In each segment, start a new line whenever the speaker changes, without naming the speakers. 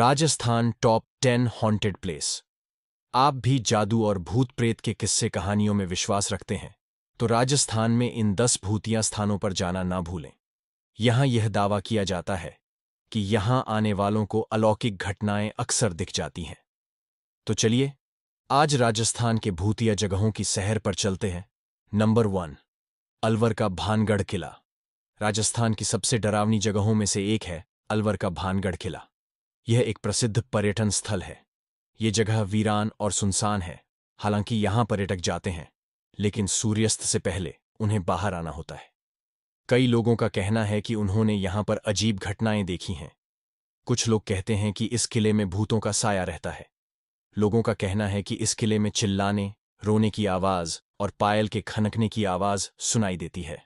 Rajasthan top ten haunted place आप भी जादू और भूत प्रेत के किस्से कहानियों में विश्वास रखते हैं तो राजस्थान में इन दस भूतिया स्थानों पर जाना ना भूलें यहां यह दावा किया जाता है कि यहां आने वालों को अलौकिक घटनाएं अक्सर दिख जाती हैं तो चलिए आज राजस्थान के भूतिया जगहों की सहर पर चलते हैं नंबर वन अलवर का भानगढ़ किला राजस्थान की सबसे डरावनी जगहों में से एक है अलवर का भानगढ़ किला यह एक प्रसिद्ध पर्यटन स्थल है ये जगह वीरान और सुनसान है हालांकि यहां पर्यटक जाते हैं लेकिन सूर्यास्त से पहले उन्हें बाहर आना होता है कई लोगों का कहना है कि उन्होंने यहां पर अजीब घटनाएं देखी हैं कुछ लोग कहते हैं कि इस किले में भूतों का साया रहता है लोगों का कहना है कि इस किले में चिल्लाने रोने की आवाज और पायल के खनकने की आवाज सुनाई देती है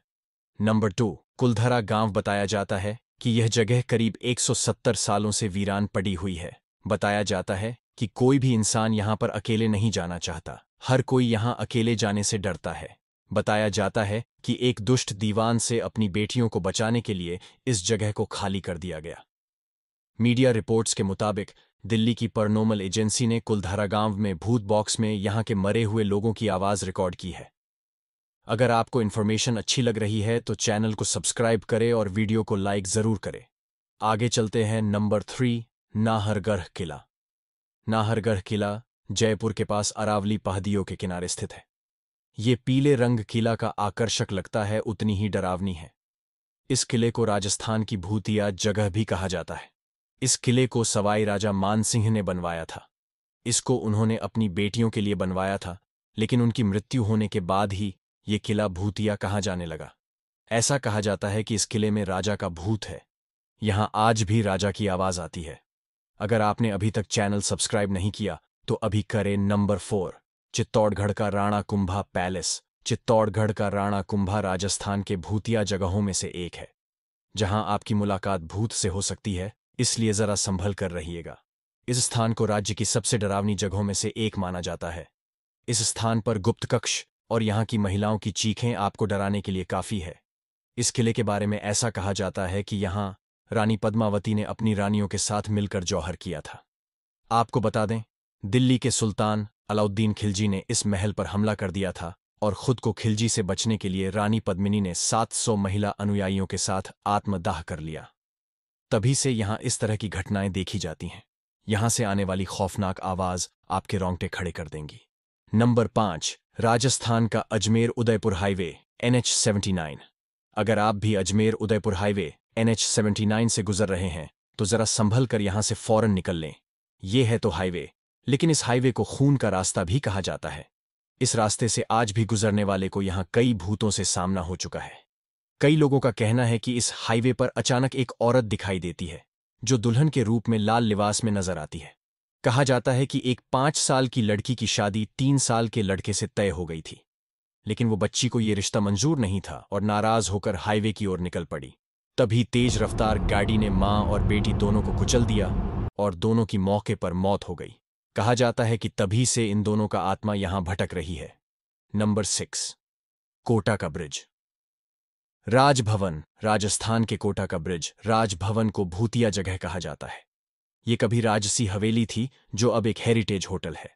नंबर टू कुलधरा गांव बताया जाता है कि यह जगह करीब 170 सालों से वीरान पड़ी हुई है बताया जाता है कि कोई भी इंसान यहां पर अकेले नहीं जाना चाहता हर कोई यहां अकेले जाने से डरता है बताया जाता है कि एक दुष्ट दीवान से अपनी बेटियों को बचाने के लिए इस जगह को खाली कर दिया गया मीडिया रिपोर्ट्स के मुताबिक दिल्ली की परनोमल एजेंसी ने कुलधारा गांव में भूत बॉक्स में यहां के मरे हुए लोगों की आवाज रिकॉर्ड की है अगर आपको इन्फॉर्मेशन अच्छी लग रही है तो चैनल को सब्सक्राइब करें और वीडियो को लाइक जरूर करें आगे चलते हैं नंबर थ्री नाहरगढ़ किला नाहरगढ़ किला जयपुर के पास अरावली पहाड़ियों के किनारे स्थित है ये पीले रंग किला का आकर्षक लगता है उतनी ही डरावनी है इस किले को राजस्थान की भूतिया जगह भी कहा जाता है इस किले को सवाई राजा मानसिंह ने बनवाया था इसको उन्होंने अपनी बेटियों के लिए बनवाया था लेकिन उनकी मृत्यु होने के बाद ही ये किला भूतिया कहा जाने लगा ऐसा कहा जाता है कि इस किले में राजा का भूत है यहां आज भी राजा की आवाज आती है अगर आपने अभी तक चैनल सब्सक्राइब नहीं किया तो अभी करें नंबर फोर चित्तौड़गढ़ का राणा कुंभा पैलेस चित्तौड़गढ़ का राणा कुंभा राजस्थान के भूतिया जगहों में से एक है जहां आपकी मुलाकात भूत से हो सकती है इसलिए जरा संभल कर रहिएगा इस स्थान को राज्य की सबसे डरावनी जगहों में से एक माना जाता है इस स्थान पर गुप्त कक्ष और यहां की महिलाओं की चीखें आपको डराने के लिए काफ़ी है इस किले के बारे में ऐसा कहा जाता है कि यहां रानी पद्मावती ने अपनी रानियों के साथ मिलकर जौहर किया था आपको बता दें दिल्ली के सुल्तान अलाउद्दीन खिलजी ने इस महल पर हमला कर दिया था और खुद को खिलजी से बचने के लिए रानी पद्मिनी ने 700 महिला अनुयायियों के साथ आत्मदाह कर लिया तभी से यहां इस तरह की घटनाएं देखी जाती हैं यहां से आने वाली खौफनाक आवाज आपके रोंगटे खड़े कर देंगी नंबर पांच राजस्थान का अजमेर उदयपुर हाईवे एनएच 79 अगर आप भी अजमेर उदयपुर हाईवे एनएच 79 से गुजर रहे हैं तो जरा संभल कर यहां से फौरन निकल लें ये है तो हाईवे लेकिन इस हाईवे को खून का रास्ता भी कहा जाता है इस रास्ते से आज भी गुजरने वाले को यहां कई भूतों से सामना हो चुका है कई लोगों का कहना है कि इस हाईवे पर अचानक एक औरत दिखाई देती है जो दुल्हन के रूप में लाल लिबास में नजर आती है कहा जाता है कि एक पांच साल की लड़की की शादी तीन साल के लड़के से तय हो गई थी लेकिन वो बच्ची को ये रिश्ता मंजूर नहीं था और नाराज होकर हाईवे की ओर निकल पड़ी तभी तेज रफ्तार गाड़ी ने मां और बेटी दोनों को कुचल दिया और दोनों की मौके पर मौत हो गई कहा जाता है कि तभी से इन दोनों का आत्मा यहां भटक रही है नंबर सिक्स कोटा का ब्रिज राजभवन राजस्थान के कोटा का ब्रिज राजभवन को भूतिया जगह कहा जाता है ये कभी राजसी हवेली थी जो अब एक हेरिटेज होटल है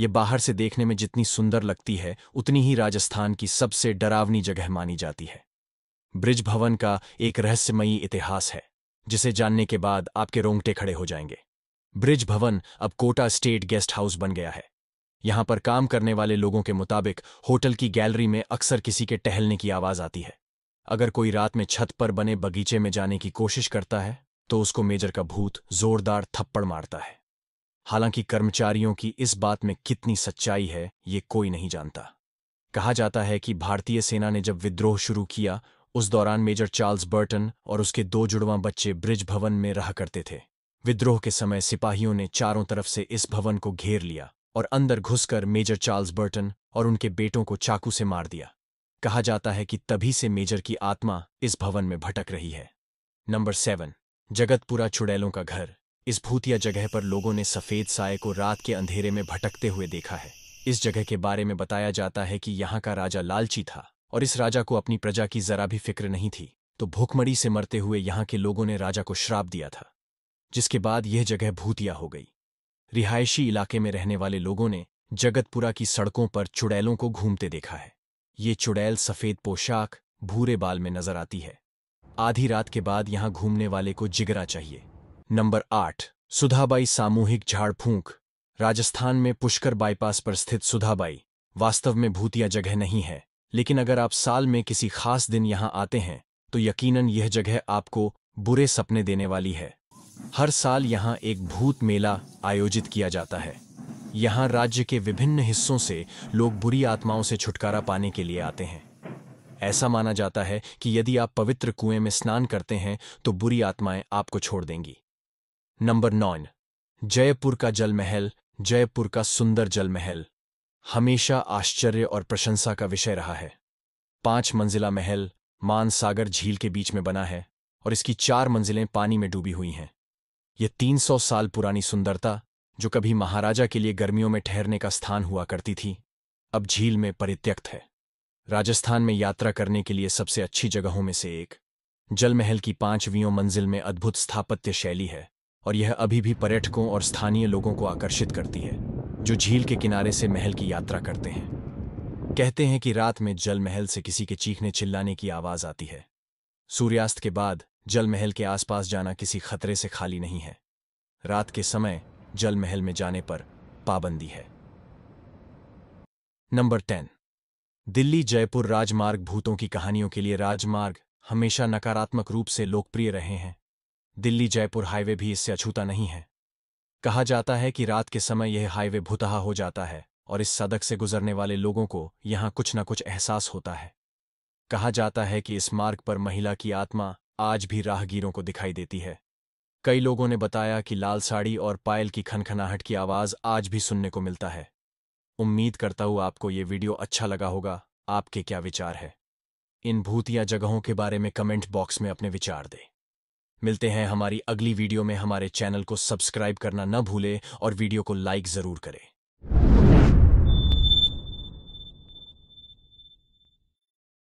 ये बाहर से देखने में जितनी सुंदर लगती है उतनी ही राजस्थान की सबसे डरावनी जगह मानी जाती है ब्रिज भवन का एक रहस्यमयी इतिहास है जिसे जानने के बाद आपके रोंगटे खड़े हो जाएंगे ब्रिज भवन अब कोटा स्टेट गेस्ट हाउस बन गया है यहां पर काम करने वाले लोगों के मुताबिक होटल की गैलरी में अक्सर किसी के टहलने की आवाज आती है अगर कोई रात में छत पर बने बगीचे में जाने की कोशिश करता है तो उसको मेजर का भूत जोरदार थप्पड़ मारता है हालांकि कर्मचारियों की इस बात में कितनी सच्चाई है ये कोई नहीं जानता कहा जाता है कि भारतीय सेना ने जब विद्रोह शुरू किया उस दौरान मेजर चार्ल्स बर्टन और उसके दो जुड़वा बच्चे ब्रिज भवन में रहा करते थे विद्रोह के समय सिपाहियों ने चारों तरफ से इस भवन को घेर लिया और अंदर घुसकर मेजर चार्ल्स बर्टन और उनके बेटों को चाकू से मार दिया कहा जाता है कि तभी से मेजर की आत्मा इस भवन में भटक रही है नंबर सेवन जगतपुरा चुड़ैलों का घर इस भूतिया जगह पर लोगों ने सफेद साय को रात के अंधेरे में भटकते हुए देखा है इस जगह के बारे में बताया जाता है कि यहाँ का राजा लालची था और इस राजा को अपनी प्रजा की जरा भी फिक्र नहीं थी तो भूखमड़ी से मरते हुए यहाँ के लोगों ने राजा को श्राप दिया था जिसके बाद यह जगह भूतिया हो गई रिहायशी इलाके में रहने वाले लोगों ने जगतपुरा की सड़कों पर चुड़ैलों को घूमते देखा है ये चुड़ैल सफेद पोशाक भूरे बाल में नजर आती है आधी रात के बाद यहाँ घूमने वाले को जिगरा चाहिए नंबर आठ सुधाबाई सामूहिक झाड़ फूंक राजस्थान में पुष्कर बाईपास पर स्थित सुधाबाई वास्तव में भूतिया जगह नहीं है लेकिन अगर आप साल में किसी खास दिन यहाँ आते हैं तो यकीनन यह जगह आपको बुरे सपने देने वाली है हर साल यहाँ एक भूत मेला आयोजित किया जाता है यहाँ राज्य के विभिन्न हिस्सों से लोग बुरी आत्माओं से छुटकारा पाने के लिए आते हैं ऐसा माना जाता है कि यदि आप पवित्र कुएं में स्नान करते हैं तो बुरी आत्माएं आपको छोड़ देंगी नंबर नौन जयपुर का जल महल जयपुर का सुंदर जल महल हमेशा आश्चर्य और प्रशंसा का विषय रहा है पांच मंजिला महल मानसागर झील के बीच में बना है और इसकी चार मंजिलें पानी में डूबी हुई हैं यह 300 साल पुरानी सुंदरता जो कभी महाराजा के लिए गर्मियों में ठहरने का स्थान हुआ करती थी अब झील में परित्यक्त है राजस्थान में यात्रा करने के लिए सबसे अच्छी जगहों में से एक जलमहल की पांचवियों मंजिल में अद्भुत स्थापत्य शैली है और यह अभी भी पर्यटकों और स्थानीय लोगों को आकर्षित करती है जो झील के किनारे से महल की यात्रा करते हैं कहते हैं कि रात में जल महल से किसी के चीखने चिल्लाने की आवाज आती है सूर्यास्त के बाद जल महल के आसपास जाना किसी खतरे से खाली नहीं है रात के समय जल महल में जाने पर पाबंदी है नंबर टेन दिल्ली जयपुर राजमार्ग भूतों की कहानियों के लिए राजमार्ग हमेशा नकारात्मक रूप से लोकप्रिय रहे हैं दिल्ली जयपुर हाईवे भी इससे अछूता नहीं है कहा जाता है कि रात के समय यह हाईवे भुतहा हो जाता है और इस सड़क से गुजरने वाले लोगों को यहाँ कुछ न कुछ एहसास होता है कहा जाता है कि इस मार्ग पर महिला की आत्मा आज भी राहगीरों को दिखाई देती है कई लोगों ने बताया कि लाल साड़ी और पायल की खनखनाहट की आवाज आज भी सुनने को मिलता है उम्मीद करता हूं आपको ये वीडियो अच्छा लगा होगा आपके क्या विचार है इन भूतिया जगहों के बारे में कमेंट बॉक्स में अपने विचार दें मिलते हैं हमारी अगली वीडियो में हमारे चैनल को सब्सक्राइब करना न भूले और वीडियो को लाइक ज़रूर करें